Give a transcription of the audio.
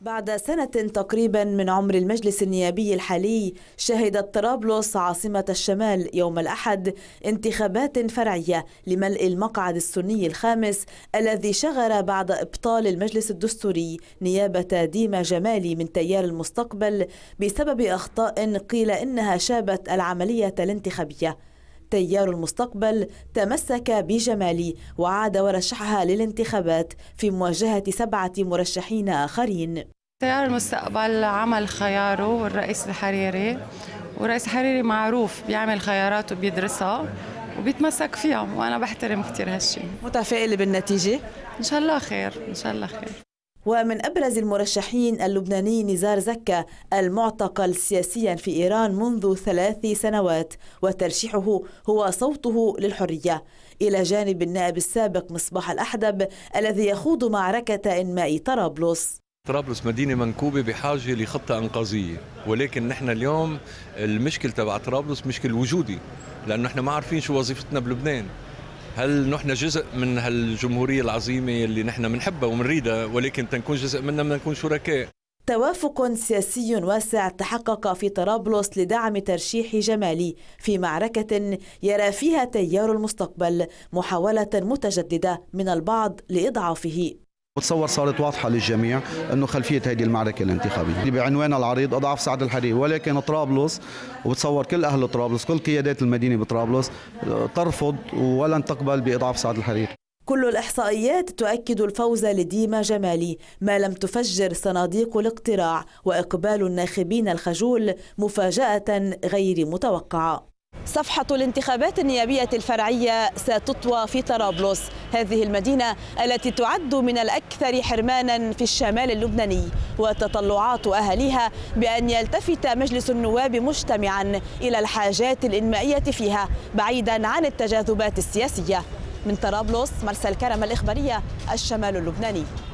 بعد سنة تقريبا من عمر المجلس النيابي الحالي شهدت طرابلس عاصمة الشمال يوم الأحد انتخابات فرعية لملء المقعد السني الخامس الذي شغر بعد إبطال المجلس الدستوري نيابة ديما جمالي من تيار المستقبل بسبب أخطاء قيل إنها شابت العملية الانتخابية تيار المستقبل تمسك بجمالي وعاد ورشحها للانتخابات في مواجهة سبعة مرشحين آخرين تيار المستقبل عمل خياره والرئيس الحريري والرئيس الحريري معروف بيعمل خيارات وبيدرسها وبيتمسك فيها وانا بحترم كثير هالشيء متفائله بالنتيجه ان شاء الله خير ان شاء الله خير ومن أبرز المرشحين اللبناني نزار زكا المعتقل سياسيا في إيران منذ ثلاث سنوات وترشيحه هو صوته للحرية إلى جانب النائب السابق مصباح الأحدب الذي يخوض معركة إنماء طرابلس طرابلس مدينة منكوبة بحاجة لخطة أنقاذية ولكن نحن اليوم المشكلة تبع طرابلس مشكل وجودي لأنه نحن ما عارفين شو وظيفتنا بلبنان هل نحن جزء من هالجمهورية العظيمة اللي نحن منحبها ومنريدها ولكن تنكون جزء منها بدنا نكون شركاء توافق سياسي واسع تحقق في طرابلس لدعم ترشيح جمالي في معركة يرى فيها تيار المستقبل محاولة متجددة من البعض لإضعافه بتصور صارت واضحة للجميع أنه خلفية هذه المعركة الانتخابية بعنوانها العريض أضعف سعد الحريري ولكن طرابلس وبتصور كل أهل طرابلس كل قيادات المدينة بطرابلس ترفض ولن تقبل بإضعاف سعد الحريري كل الإحصائيات تؤكد الفوز لديما جمالي ما لم تفجر صناديق الاقتراع وإقبال الناخبين الخجول مفاجأة غير متوقعة صفحة الانتخابات النيابية الفرعية ستطوى في طرابلس هذه المدينة التي تعد من الأكثر حرمانا في الشمال اللبناني وتطلعات أهليها بأن يلتفت مجلس النواب مجتمعا إلى الحاجات الإنمائية فيها بعيدا عن التجاذبات السياسية من طرابلس مرسى الكرم الإخبارية الشمال اللبناني